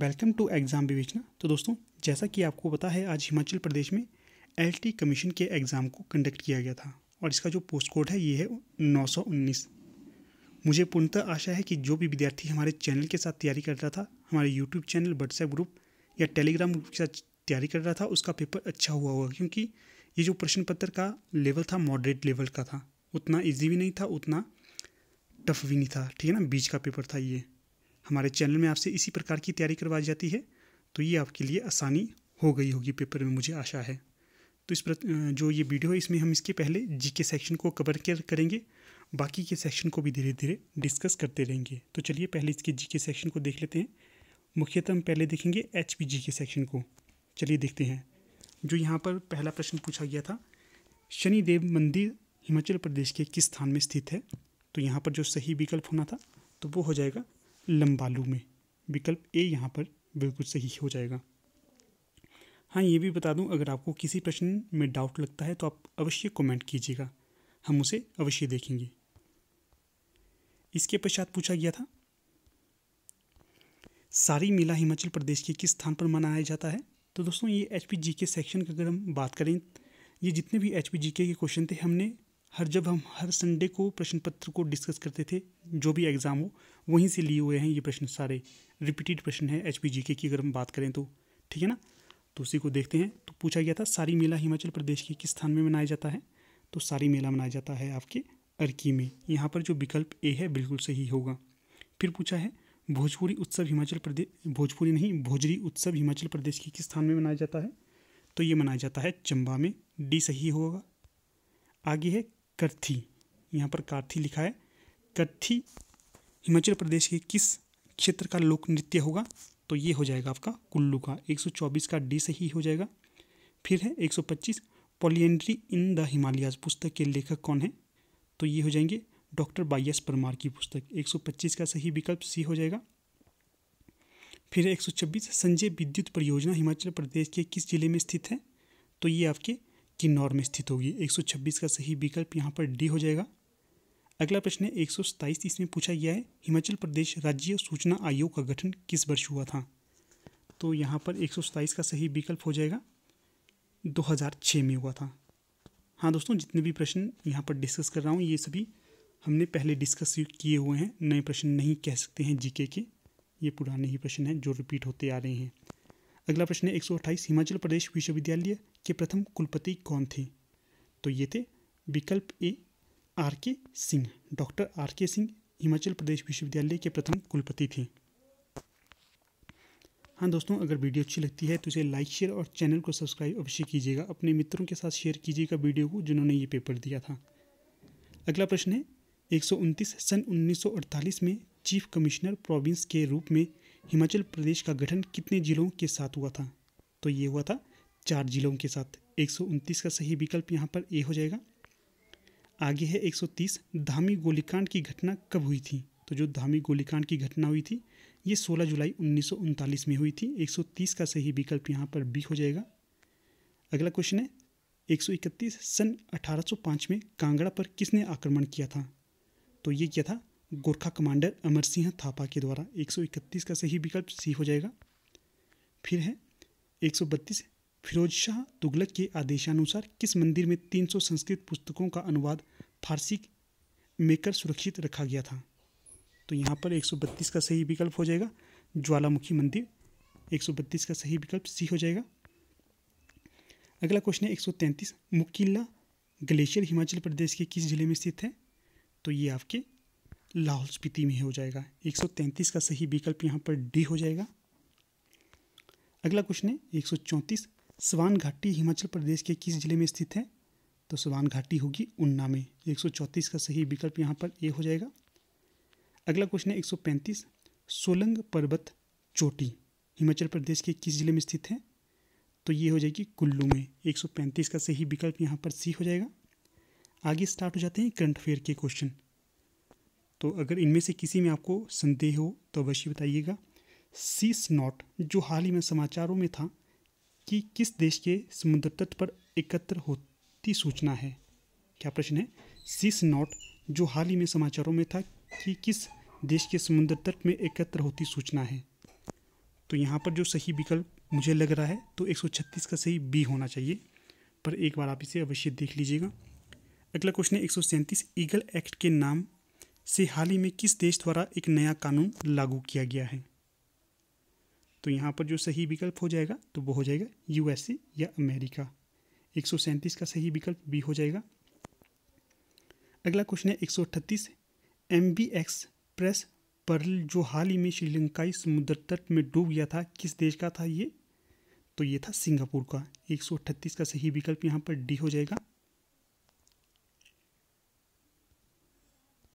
welcome to exam विवेचना तो दोस्तों जैसा कि आपको पता है आज हिमाचल प्रदेश में टी कमीशन के एग्ज़ाम को कंडक्ट किया गया था और इसका जो पोस्ट कोड है ये है उन्नीस मुझे पूर्णतः आशा है कि जो भी विद्यार्थी हमारे चैनल के साथ तैयारी कर रहा था हमारे यूट्यूब चैनल व्हाट्सएप ग्रुप या टेलीग्राम ग्रुप के साथ तैयारी कर रहा था उसका पेपर अच्छा हुआ होगा क्योंकि ये जो प्रश्न पत्र का लेवल था मॉडरेट लेवल का था उतना ईजी भी नहीं था उतना टफ भी नहीं था ठीक है ना बीच का पेपर था ये हमारे चैनल में आपसे इसी प्रकार की तैयारी करवाई जाती है तो ये आपके लिए आसानी हो गई होगी पेपर में मुझे आशा है तो इस जो ये वीडियो है इसमें हम इसके पहले जीके सेक्शन को कवर करेंगे बाकी के सेक्शन को भी धीरे धीरे डिस्कस करते रहेंगे तो चलिए पहले इसके जीके सेक्शन को देख लेते हैं मुख्यतः हम पहले देखेंगे एच पी जी के सेक्शन को चलिए देखते हैं जो यहाँ पर पहला प्रश्न पूछा गया था शनिदेव मंदिर हिमाचल प्रदेश के किस स्थान में स्थित है तो यहाँ पर जो सही विकल्प होना था तो वो हो जाएगा लम्बालू में विकल्प ए यहाँ पर बिल्कुल सही हो जाएगा हाँ ये भी बता दूँ अगर आपको किसी प्रश्न में डाउट लगता है तो आप अवश्य कमेंट कीजिएगा हम उसे अवश्य देखेंगे इसके पश्चात पूछा गया था सारी मेला हिमाचल प्रदेश के किस स्थान पर मनाया जाता है तो दोस्तों ये एच पी जी के सेक्शन की अगर हम बात करें ये जितने भी एच पी जी के क्वेश्चन थे हमने हर जब हम हर संडे को प्रश्न पत्र को डिस्कस करते थे जो भी एग्ज़ाम हो वहीं से लिए हुए हैं ये प्रश्न सारे रिपीटेड प्रश्न है एच पी की अगर हम बात करें तो ठीक है ना तो उसी को देखते हैं तो पूछा गया था सारी मेला हिमाचल प्रदेश के किस स्थान में मनाया जाता है तो सारी मेला मनाया जाता है आपके अर्की में यहाँ पर जो विकल्प ए है बिल्कुल सही होगा फिर पूछा है भोजपुरी उत्सव हिमाचल प्रदेश भोजपुरी नहीं भोजरी उत्सव हिमाचल प्रदेश के किस स्थान में मनाया जाता है तो ये मनाया जाता है चंबा में डी सही होगा आगे है कर्थी यहाँ पर कार्थी लिखा है कर्थी हिमाचल प्रदेश के किस क्षेत्र का लोक नृत्य होगा तो ये हो जाएगा आपका कुल्लू का 124 का डी सही हो जाएगा फिर है 125 पॉलियंड्री इन द हिमालयाज पुस्तक के लेखक कौन है तो ये हो जाएंगे डॉक्टर बाई एस परमार की पुस्तक 125 का सही विकल्प सी हो जाएगा फिर है 126 संजय विद्युत परियोजना हिमाचल प्रदेश के किस जिले में स्थित है तो ये आपके किन्नौर में स्थित होगी 126 का सही विकल्प यहाँ पर डी हो जाएगा अगला प्रश्न है एक सौ इसमें पूछा गया है हिमाचल प्रदेश राज्य सूचना आयोग का गठन किस वर्ष हुआ था तो यहाँ पर एक सौ का सही विकल्प हो जाएगा 2006 में हुआ था हाँ दोस्तों जितने भी प्रश्न यहाँ पर डिस्कस कर रहा हूँ ये सभी हमने पहले डिस्कस किए हुए हैं नए प्रश्न नहीं कह सकते हैं जीके के ये पुराने ही प्रश्न हैं जो रिपीट होते आ रहे हैं अगला प्रश्न है एक हिमाचल प्रदेश विश्वविद्यालय के प्रथम कुलपति कौन थे तो ये थे विकल्प ए आर के सिंह डॉक्टर आर के सिंह हिमाचल प्रदेश विश्वविद्यालय के प्रथम कुलपति थे हाँ दोस्तों अगर वीडियो अच्छी लगती है तो इसे लाइक शेयर और चैनल को सब्सक्राइब अवश्य कीजिएगा अपने मित्रों के साथ शेयर कीजिएगा वीडियो को जिन्होंने ये पेपर दिया था अगला प्रश्न है एक सन 1948 में चीफ कमिश्नर प्रोविंस के रूप में हिमाचल प्रदेश का गठन कितने जिलों के साथ हुआ था तो ये हुआ था चार जिलों के साथ एक का सही विकल्प यहाँ पर ए हो जाएगा आगे है 130 धामी गोलीकांड की घटना कब हुई थी तो जो धामी गोलीकांड की घटना हुई थी ये 16 जुलाई उन्नीस में हुई थी 130 का सही विकल्प यहाँ पर बी हो जाएगा अगला क्वेश्चन है 131 सन 1805 में कांगड़ा पर किसने आक्रमण किया था तो ये किया था गोरखा कमांडर अमर सिंह थापा के द्वारा 131 का सही विकल्प सी हो जाएगा फिर है 132 फिरोज शाह तुगलक के आदेशानुसार किस मंदिर में 300 संस्कृत पुस्तकों का अनुवाद फारसी में कर सुरक्षित रखा गया था तो यहाँ पर 132 का सही विकल्प हो जाएगा ज्वालामुखी मंदिर 132 का सही विकल्प सी हो जाएगा अगला क्वेश्चन है एक सौ मुकिल्ला ग्लेशियर हिमाचल प्रदेश के किस जिले में स्थित है तो ये आपके लाहौल स्पीति में हो जाएगा 133 का सही विकल्प यहाँ पर डी हो जाएगा अगला क्वेश्चन है एक सौ चौंतीस घाटी हिमाचल प्रदेश के किस जिले में स्थित है तो सवान घाटी होगी उन्ना में एक सौ चौंतीस का सही विकल्प यहाँ पर ए हो जाएगा अगला क्वेश्चन है एक सौ पैंतीस सोलंग पर्वत चोटी हिमाचल प्रदेश के किस जिले में स्थित है तो ये हो जाएगी कुल्लू में एक सौ पैंतीस का सही विकल्प यहाँ पर सी हो जाएगा आगे स्टार्ट हो जाते हैं करंट अफेयर के क्वेश्चन तो अगर इनमें से किसी में आपको संदेह हो तो अवश्य बताइएगा सीस नॉट जो हाल ही में समाचारों में था कि किस देश के समुद्र तट पर एकत्र होती सूचना है क्या प्रश्न है सीस नॉट जो हाल ही में समाचारों में था कि किस देश के समुद्र तट में एकत्र होती सूचना है तो यहाँ पर जो सही विकल्प मुझे लग रहा है तो 136 का सही बी होना चाहिए पर एक बार आप इसे अवश्य देख लीजिएगा अगला क्वेश्चन है एक ईगल एक्ट के नाम से हाल ही में किस देश द्वारा एक नया कानून लागू किया गया है तो यहाँ पर जो सही विकल्प हो जाएगा तो वो हो जाएगा यूएसए या अमेरिका एक का सही विकल्प बी हो जाएगा अगला क्वेश्चन है एक सौ अठतीस M V X Press Pearl जो हाल ही में श्रीलंकाई समुद्र तट में डूब गया था किस देश का था ये तो ये था सिंगापुर का एक सौ का सही विकल्प यहाँ पर डी हो जाएगा